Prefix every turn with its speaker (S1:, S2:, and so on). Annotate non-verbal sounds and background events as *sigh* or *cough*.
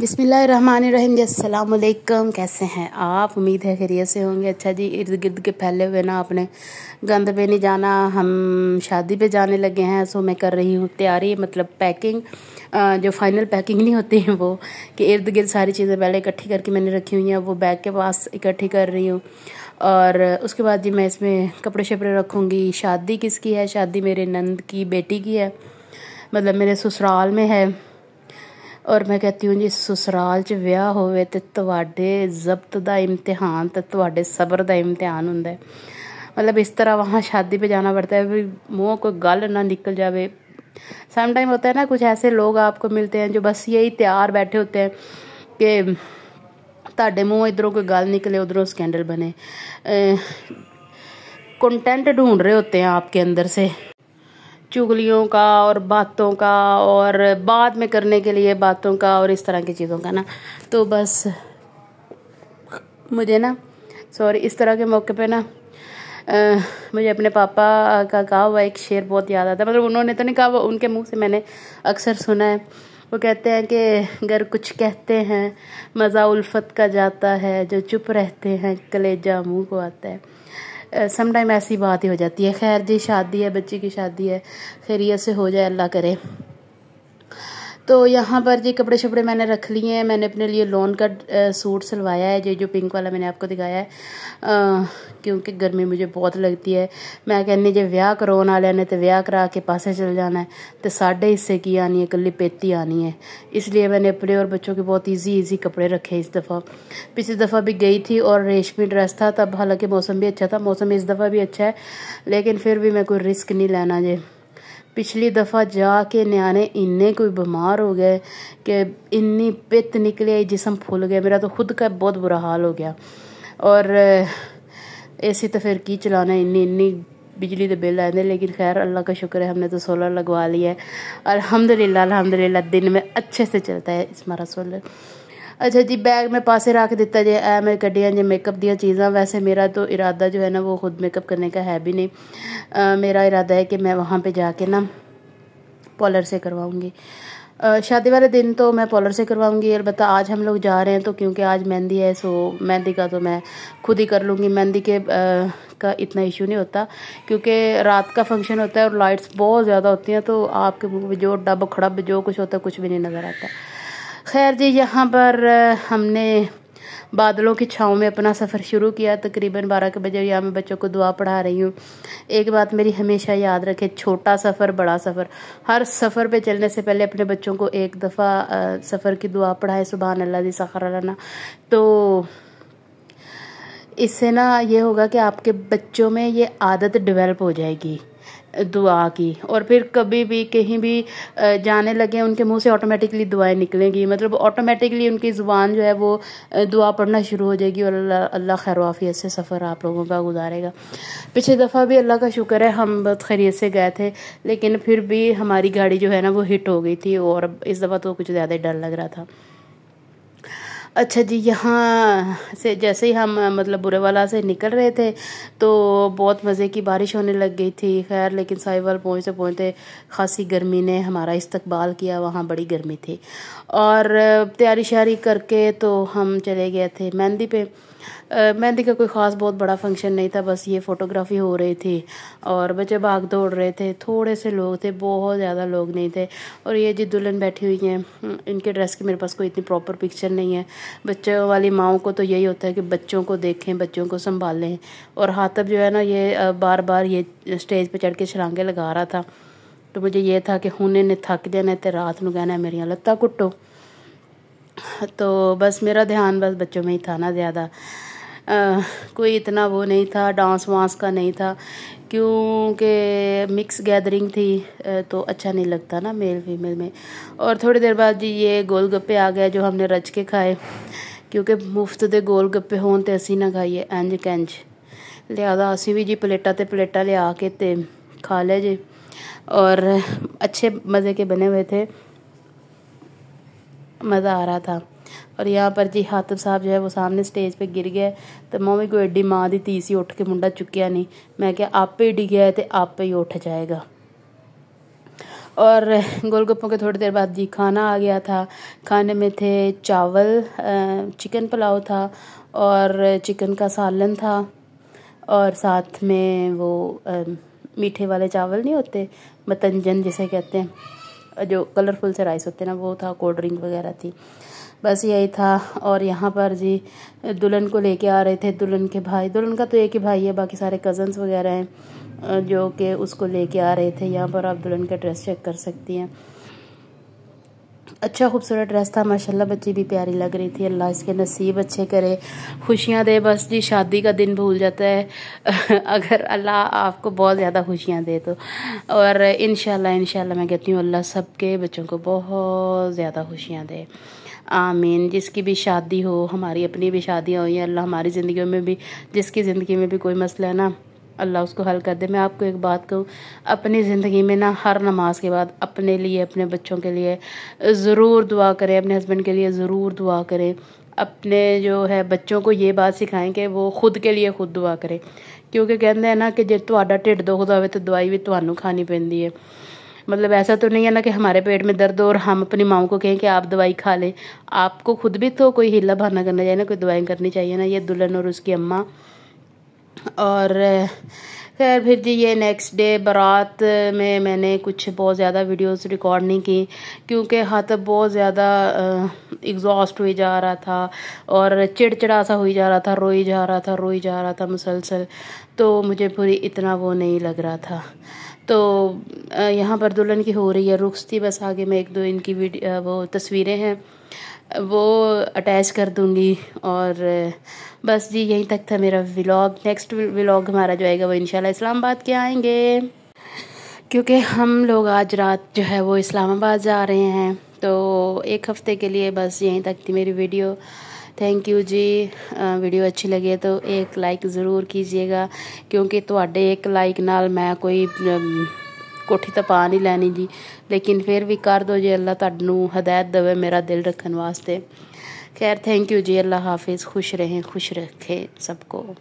S1: बिसमीम अल्लाम कैसे हैं आप उम्मीद है खैरियत से होंगे अच्छा जी इर्द गिर्द के फैले हुए ना अपने गंद पे नहीं जाना हम शादी पे जाने लगे हैं सो मैं कर रही हूँ तैयारी मतलब पैकिंग जो फाइनल पैकिंग नहीं होती है वो कि इर्द गिर्द सारी चीज़ें पहले इकट्ठी करके मैंने रखी हुई हैं वो बैग के पास इकट्ठी कर रही हूँ और उसके बाद जी मैं इसमें कपड़े शपड़े रखूँगी शादी किसकी है शादी मेरे नंद की बेटी की है मतलब मेरे ससुराल में है ਔਰ ਮੈਂ ਕਹਤੀ ਹੂੰ ਜੀ ਸਸੁਰਾਲ 'ਚ ਵਿਆਹ ਹੋਵੇ ਤੇ ਤੁਹਾਡੇ ਜ਼ਬਤ ਦਾ ਇਮਤਿਹਾਨ ਤੇ ਤੁਹਾਡੇ ਸਬਰ ਦਾ ਇਮਤਿਹਾਨ ਹੁੰਦਾ ਹੈ मतलब इस तरह वहाँ शादी पे जाना पड़ता है भी मुँह को गल ना निकल जावे सम टाइम होता है ना कुछ ऐसे लोग आपको मिलते हैं जो बस यही तैयार बैठे होते हैं कि ਤੁਹਾਡੇ ਮੂੰਹ ਇਧਰੋਂ ਕੋਈ ਗੱਲ ਨਿਕਲੇ ਉਧਰੋਂ ਸਕੈਂਡਲ ਬਣੇ ਕੰਟੈਂਟ ਢੂੰਡ ਰਹੇ ਹੋਤੇ हैं आपके अंदर से चुगलियों का और बातों का और बाद में करने के लिए बातों का और इस तरह की चीज़ों का ना तो बस मुझे ना सॉरी इस तरह के मौके पे ना आ, मुझे अपने पापा का कहा हुआ एक शेर बहुत याद आता है मतलब उन्होंने तो नहीं कहा वो उनके मुंह से मैंने अक्सर सुना है वो कहते हैं कि अगर कुछ कहते हैं मज़ा उल्फत का जाता है जो चुप रहते हैं कलेजा मुंह को आता है समटाइम ऐसी बात ही हो जाती है खैर जी शादी है बच्चे की शादी है खैरियत से हो जाए अल्लाह करे तो यहाँ पर जी कपड़े शपड़े मैंने रख लिए हैं मैंने अपने लिए लॉन का सूट सिलवाया है जो जो पिंक वाला मैंने आपको दिखाया है क्योंकि गर्मी मुझे बहुत लगती है मैं कहनी जो ब्याह करवा वाले ने तो ब्याह करा के पासे चल जाना है तो साढ़े हिस्से की आनी है कल पेती आनी है इसलिए मैंने अपने और बच्चों के बहुत ईजी ईजी कपड़े रखे इस दफ़ा पिछली दफ़ा भी गई थी और रेशमी ड्रेस था तब हालांकि मौसम भी अच्छा था मौसम इस दफ़ा भी अच्छा है लेकिन फिर भी मैं कोई रिस्क नहीं लेना जे पिछली दफ़ा जा के ञ्याणे इन्ने कोई बीमार हो गए कि इन्नी पित्त निकले जिसम फूल गया मेरा तो खुद का बहुत बुरा हाल हो गया और ऐसी तो फिर की चलाना इन्नी इन्नी बिजली के बिल आते लेकिन खैर अल्लाह का शुक्र है हमने तो सोलर लगवा लिया है अलहमदिल्ला अलहमदिल्ला दिन में अच्छे से चलता है हमारा सोलर अच्छा जी बैग में पासे रख दिता जे ऐ मैं कड्डियां जे मेकअप दिया चीज़ा वैसे मेरा तो इरादा जो है ना वो खुद मेकअप करने का है भी नहीं आ, मेरा इरादा है कि मैं वहाँ पे जाके ना पॉलर से करवाऊँगी शादी वाले दिन तो मैं पॉलर से करवाऊँगी अलबत्त आज हम लोग जा रहे हैं तो क्योंकि आज मेहंदी है सो मेहंदी का तो मैं खुद ही कर लूँगी मेहंदी के आ, का इतना इशू नहीं होता क्योंकि रात का फंक्शन होता है और लाइट्स बहुत ज़्यादा होती हैं तो आपके मुँह में जो डब खड़ब जो कुछ होता है कुछ भी नहीं नज़र आता खैर जी यहाँ पर हमने बादलों की छाँव में अपना सफ़र शुरू किया तकरीबन बारह के बजे यहाँ मैं बच्चों को दुआ पढ़ा रही हूँ एक बात मेरी हमेशा याद रखे छोटा सफ़र बड़ा सफ़र हर सफ़र पे चलने से पहले अपने बच्चों को एक दफ़ा सफ़र की दुआ पढ़ाए सुबह अल्लाह जी सखराना तो इससे ना ये होगा कि आपके बच्चों में ये आदत डिवेलप हो जाएगी दुआ की और फिर कभी भी कहीं भी जाने लगे उनके मुंह से ऑटोमेटिकली दुआएं निकलेंगी मतलब ऑटोमेटिकली उनकी ज़ुबान जो है वो दुआ पढ़ना शुरू हो जाएगी और अल्लाह अल्ला खैर वाफियत से सफ़र आप लोगों का गुजारेगा पिछली दफ़ा भी अल्लाह का शुक्र है हम बहुत खैरियत से गए थे लेकिन फिर भी हमारी गाड़ी जो है ना वो हिट हो गई थी और इस दफ़ा तो कुछ ज़्यादा डर लग रहा था अच्छा जी यहाँ से जैसे ही हम मतलब बुरे वाला से निकल रहे थे तो बहुत मज़े की बारिश होने लग गई थी खैर लेकिन साहिवाल पहुँचते पहुँचते खासी गर्मी ने हमारा इस्तकबाल किया वहाँ बड़ी गर्मी थी और तैयारी श्यारी करके तो हम चले गए थे मेहंदी पे मेहंदी का कोई ख़ास बहुत बड़ा फंक्शन नहीं था बस ये फ़ोटोग्राफी हो रही थी और बच्चे भाग दौड़ रहे थे थोड़े से लोग थे बहुत ज़्यादा लोग नहीं थे और ये जी दुल्हन बैठी हुई हैं हम्म, इनके ड्रेस की मेरे पास कोई इतनी प्रॉपर पिक्चर नहीं है बच्चों वाली माओ को तो यही होता है कि बच्चों को देखें बच्चों को संभालें और हाथब जो है ना ये बार बार ये स्टेज पर चढ़ के छलांगे लगा रहा था तो मुझे ये था कि हूने ने थक जाना तो रात में कहना है मेरिया लत्ता कुट्टो तो बस मेरा ध्यान बस बच्चों में ही था ना ज़्यादा कोई इतना वो नहीं था डांस वांस का नहीं था क्योंकि मिक्स गैदरिंग थी तो अच्छा नहीं लगता ना मेल फीमेल में और थोड़ी देर बाद जी ये गोलगप्पे आ गए जो हमने रच के खाए क्योंकि मुफ्त दे गोल गप्पे ਹੋਣ असी ना खाइए ਖਾਈਏ कंज ਕੰਜ असी भी जी प्लेटा ਪਲੇਟਾਂ प्लेटा ਪਲੇਟਾਂ ਲਿਆ के खा लिया जी और अच्छे मज़े के बने हुए थे मज़ा आ रहा था और यहाँ पर जी हातिम साहब जो है वो सामने स्टेज पे गिर गए तो मम्मी को एड्डी माँ दी ही उठ के मुंडा चुकया नहीं मैं क्या पे ही गया है तो पे ही उठ जाएगा और गोलगप्पों के थोड़ी देर बाद जी खाना आ गया था खाने में थे चावल चिकन पुलाव था और चिकन का सालन था और साथ में वो मीठे वाले चावल नहीं होते मतंजन जिसे कहते हैं जो कलरफुल से राइस होते हैं ना वो था कोल्ड ड्रिंक वगैरह थी बस यही था और यहाँ पर जी दुल्हन को लेके आ रहे थे दुल्हन के भाई दुल्हन का तो एक ही भाई है बाकी सारे कज़न्स वगैरह हैं जो कि उसको लेके आ रहे थे यहाँ पर आप दुल्हन का ड्रेस चेक कर सकती हैं अच्छा खूबसूरत ड्रेस था माशाल्लाह बच्ची भी प्यारी लग रही थी अल्लाह इसके नसीब अच्छे करे खुशियाँ दे बस जी शादी का दिन भूल जाता है *laughs* अगर अल्लाह आपको बहुत ज़्यादा खुशियाँ दे तो और इन शाला मैं कहती हूँ अल्लाह सब के बच्चों को बहुत ज़्यादा खुशियाँ दे आमीन जिसकी भी शादी हो हमारी अपनी भी शादियाँ हो या अल्लाह हमारी ज़िंदगी में भी जिसकी ज़िंदगी में भी कोई मसला है ना अल्लाह उसको हल कर दे मैं आपको एक बात कहूँ अपनी ज़िंदगी में ना हर नमाज के बाद अपने लिए अपने बच्चों के लिए ज़रूर दुआ करें अपने हस्बैंड के लिए ज़रूर दुआ करें अपने जो है बच्चों को ये बात सिखाएं कि वो खुद के लिए खुद दुआ करें क्योंकि कहते हैं ना कि ਜੇ थोड़ा ढिड ਦੁਖਦਾ ਹੋਵੇ तो दवाई भी ਤੁਹਾਨੂੰ खानी पैंती है मतलब ऐसा तो नहीं है ना कि हमारे पेट में दर्द हो और हम अपनी माओ को कहें कि आप दवाई खा लें आपको खुद भी तो कोई हिला बहाना करना चाहिए ना कोई दवाई करनी चाहिए ना ये दुल्हन और उसकी अम्मा और खैर फिर जी ये नेक्स्ट डे बारात में मैंने कुछ बहुत ज़्यादा वीडियोस रिकॉर्ड नहीं की क्योंकि हाथ बहुत ज़्यादा एग्जॉस्ट हुई जा रहा था और चिड़चिड़ा सा हुई जा रहा था रोई जा रहा था रोई जा रहा था मुसलसल तो मुझे पूरी इतना वो नहीं लग रहा था तो यहाँ पर दुल्हन की हो रही है रुख थी बस आगे मैं एक दो इनकी वीडियो वो तस्वीरें हैं वो अटैच कर दूँगी और बस जी यहीं तक था मेरा व्लॉग नेक्स्ट व्लॉग हमारा जो आएगा वो इंशाल्लाह इस्लामाबाद के आएंगे क्योंकि हम लोग आज रात जो है वो इस्लामाबाद जा रहे हैं तो एक हफ़्ते के लिए बस यहीं तक थी मेरी वीडियो थैंक यू जी वीडियो अच्छी लगी तो एक लाइक जरूर कीजिएगा क्योंकि थोड़े तो एक लाइक नाल मैं कोई कोठी तो पा नहीं लैनी जी लेकिन फिर भी कर दो जी अल्लाह तू हदायत दवे मेरा दिल रखने वास्ते खैर थैंक यू जी अल्लाह हाफिज़ खुश रहें खुश रखें सबको